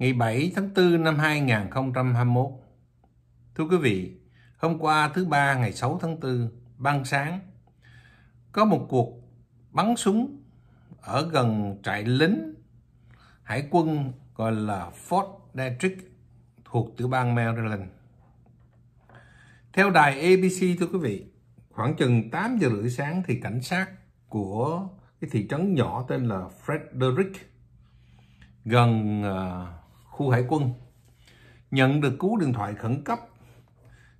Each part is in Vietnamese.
ngày 7 tháng 4 năm 2021. Thưa quý vị, hôm qua thứ ba ngày 6 tháng 4, ban sáng, có một cuộc bắn súng ở gần trại lính hải quân gọi là Fort Detrick thuộc tiểu bang Maryland. Theo đài ABC thưa quý vị, khoảng chừng 8 giờ rưỡi sáng thì cảnh sát của cái thị trấn nhỏ tên là Frederick gần uh, khu hải quân nhận được cú điện thoại khẩn cấp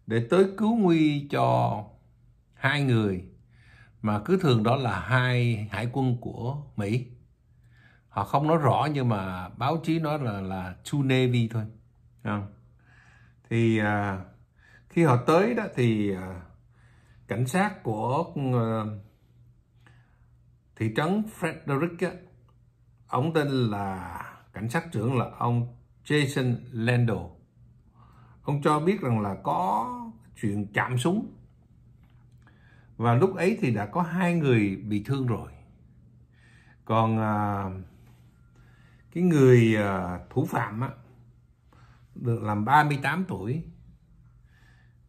để tới cứu nguy cho hai người mà cứ thường đó là hai hải quân của Mỹ. Họ không nói rõ nhưng mà báo chí nói là là two navy thôi. À. Thì à, khi họ tới đó thì à, cảnh sát của à, thị trấn Frederick á, ông tên là cảnh sát trưởng là ông Jason Lando. Ông cho biết rằng là có chuyện chạm súng và lúc ấy thì đã có hai người bị thương rồi. Còn à, cái người à, thủ phạm á, được làm 38 tuổi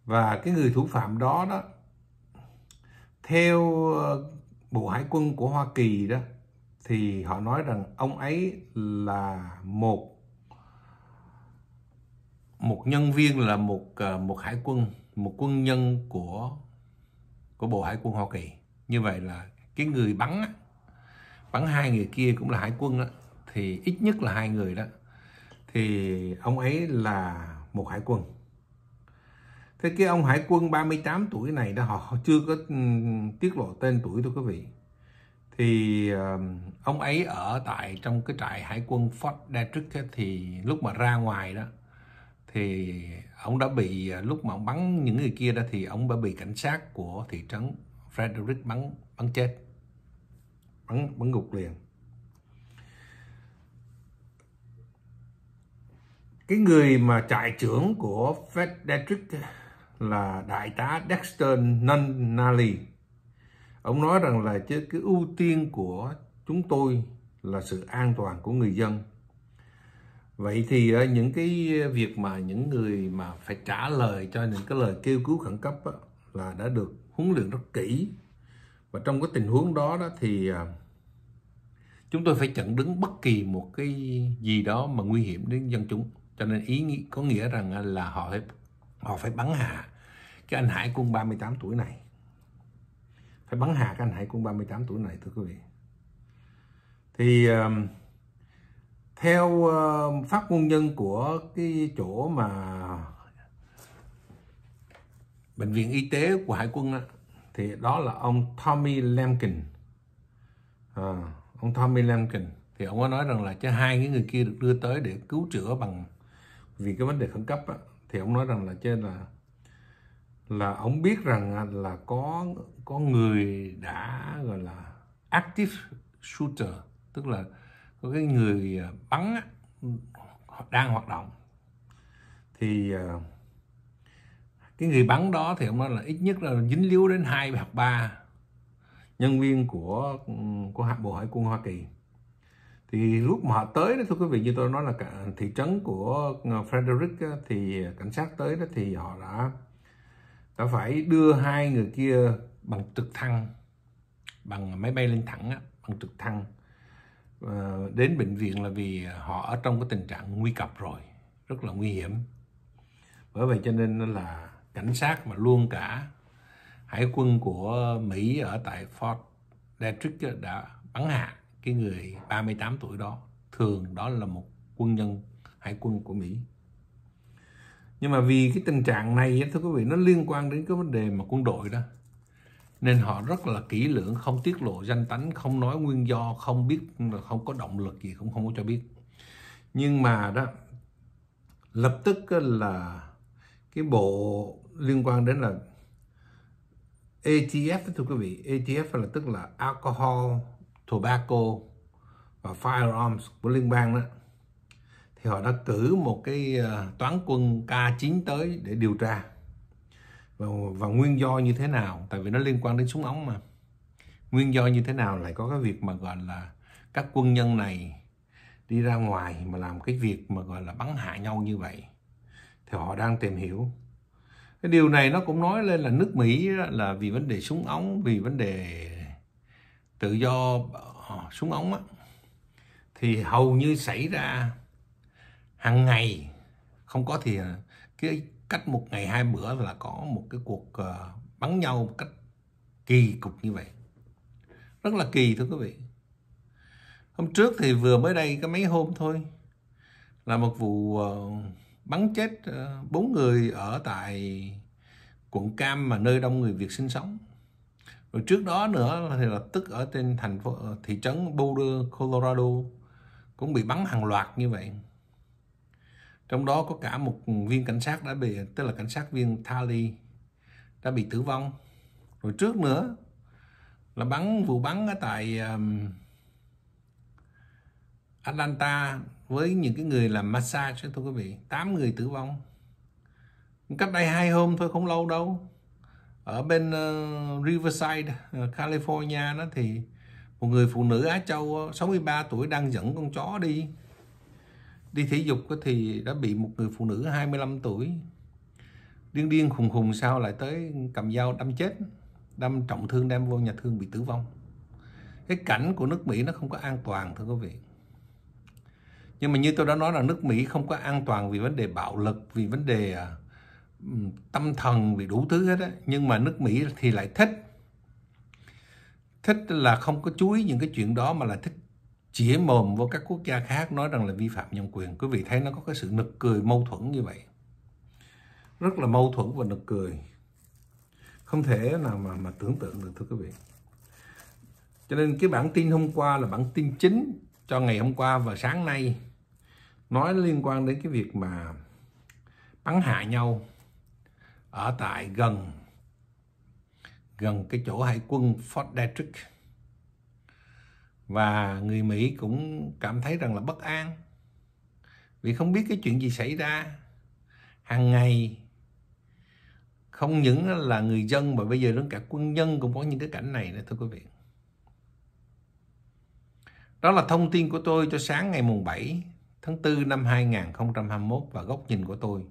và cái người thủ phạm đó đó theo à, bộ hải quân của Hoa Kỳ đó thì họ nói rằng ông ấy là một một nhân viên là một ờ, một hải quân một quân nhân của của bộ hải quân hoa kỳ như vậy là cái người bắn bắn hai người kia cũng là hải quân đó, thì ít nhất là hai người đó thì ông ấy là một hải quân thế cái ông hải quân 38 tuổi này đó họ, chưa có ừ, tiết lộ tên tuổi tôi quý vị thì ờ, ông ấy ở tại trong cái trại hải quân Fort Detrick ấy, thì lúc mà ra ngoài đó thì ông đã bị à, lúc mà ông bắn những người kia đó thì ông đã bị cảnh sát của thị trấn Frederick bắn bắn chết bắn bắn gục liền cái người mà trại trưởng của Frederick là đại tá Dexter Nunnally ông nói rằng là chứ cái ưu tiên của chúng tôi là sự an toàn của người dân vậy thì ờ, những cái việc mà những người mà phải trả lời cho những cái lời kêu cứu khẩn cấp đó, là đã được huấn luyện rất kỹ và trong cái tình huống đó đó thì ờ, chúng tôi phải chặn đứng bất kỳ một cái gì đó mà nguy hiểm đến dân chúng cho nên ý nghĩ có nghĩa rằng ờ, là họ phải họ phải bắn hạ cái anh hải quân 38 tuổi này phải bắn hạ cái anh hải quân 38 tuổi này thưa quý vị thì theo ờ, phát ngôn nhân của cái chỗ mà bệnh viện y tế của hải quân á thì đó là ông Tommy Lemkin à, ông Tommy Lemkin thì ông có nói rằng là cho hai cái người kia được đưa tới để cứu chữa bằng vì cái vấn đề khẩn cấp á thì ông nói rằng là trên là là ông biết rằng là có có người đã gọi là active shooter tức là của cái người à, bắn đang hoạt động thì à, cái người bắn đó thì ông nói là ít nhất là dính líu đến hai hoặc ba nhân viên của của hạm bộ hải quân Hoa Kỳ thì lúc mà họ tới đó thưa quý vị như tôi nói là cả thị trấn của à, Frederick thì cảnh sát tới đó thì họ đã đã phải đưa hai người kia bằng trực thăng bằng máy bay lên thẳng đó, bằng trực thăng Ờ, đến bệnh viện là vì họ ở trong cái tình trạng nguy cập rồi rất là nguy hiểm bởi vậy cho nên là cảnh sát mà luôn cả hải quân của Mỹ ở tại Fort Detrick đã bắn hạ cái người 38 tuổi đó thường đó là một quân nhân hải quân của Mỹ nhưng mà vì cái tình trạng này thưa quý vị nó liên quan đến cái vấn đề mà quân đội đó nên họ rất là kỹ lưỡng không tiết lộ danh tánh không nói nguyên do không biết không có động lực gì cũng không có cho biết nhưng mà đó lập tức là cái bộ liên quan đến là ATF thưa quý vị ATF là tức là alcohol tobacco và firearms của liên bang đó thì họ đã cử một cái ờ, toán quân K9 tới để điều tra và, và nguyên do như thế nào tại vì nó liên quan đến súng ống mà nguyên do như thế nào lại có cái việc mà gọi là các quân nhân này đi ra ngoài mà làm cái việc mà gọi là bắn hạ nhau như vậy thì họ đang tìm hiểu cái điều này nó cũng nói lên là nước Mỹ là vì vấn đề súng ống vì vấn đề tự do ờ, súng ống á, thì hầu như xảy ra hàng ngày không có thì cái cách một ngày hai bữa là có một cái cuộc ờ, bắn nhau một cách kỳ cục như vậy rất là kỳ thưa quý vị hôm trước thì vừa mới đây có mấy hôm thôi là một vụ ờ, bắn chết ờ, bốn người ở tại quận cam mà nơi đông người việt sinh sống rồi trước đó nữa thì là tức ở trên thành phố thị trấn Boulder, Colorado cũng bị bắn hàng loạt như vậy trong đó có cả một viên cảnh sát đã bị tức là cảnh sát viên Thali đã bị tử vong rồi trước nữa là bắn vụ bắn ở tại um, Atlanta với những cái người làm massage thưa quý vị 8 người tử vong cách đây hai hôm thôi không lâu đâu ở bên uh, Riverside uh, California đó thì một người phụ nữ Á Châu 63 ờ, tuổi đang dẫn con chó đi đi thể dục thì đã bị một người phụ nữ 25 tuổi điên điên khùng khùng sao lại tới cầm dao đâm chết đâm trọng thương đem vô nhà thương bị tử vong cái cảnh của nước Mỹ nó không có an toàn thưa quý vị nhưng mà như tôi đã nói là nước Mỹ không có an toàn vì vấn đề bạo lực vì vấn đề à, tâm thần vì đủ thứ hết á nhưng mà nước Mỹ thì lại thích thích là không có chú ý những cái chuyện đó mà là thích chỉ mồm vô các quốc gia khác nói rằng là vi phạm nhân quyền quý vị thấy nó có cái sự nực cười mâu thuẫn như vậy rất là mâu thuẫn và nực cười không thể nào mà mà tưởng tượng được thưa quý vị cho nên cái bản tin hôm qua là bản tin chính cho ngày hôm qua và sáng nay nói liên quan đến cái việc mà bắn hạ nhau ở tại gần gần cái chỗ hải quân Fort Detrick và người Mỹ cũng cảm thấy rằng là bất an vì không biết cái chuyện gì xảy ra hàng ngày không những là người dân mà bây giờ đến cả quân nhân cũng có những cái cảnh này nữa thưa quý vị đó là thông tin của tôi cho sáng ngày mùng 7 tháng 4 năm 2021 và góc nhìn của tôi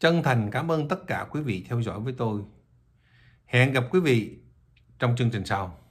chân thành cảm ơn tất cả quý vị theo dõi với tôi hẹn gặp quý vị trong chương trình sau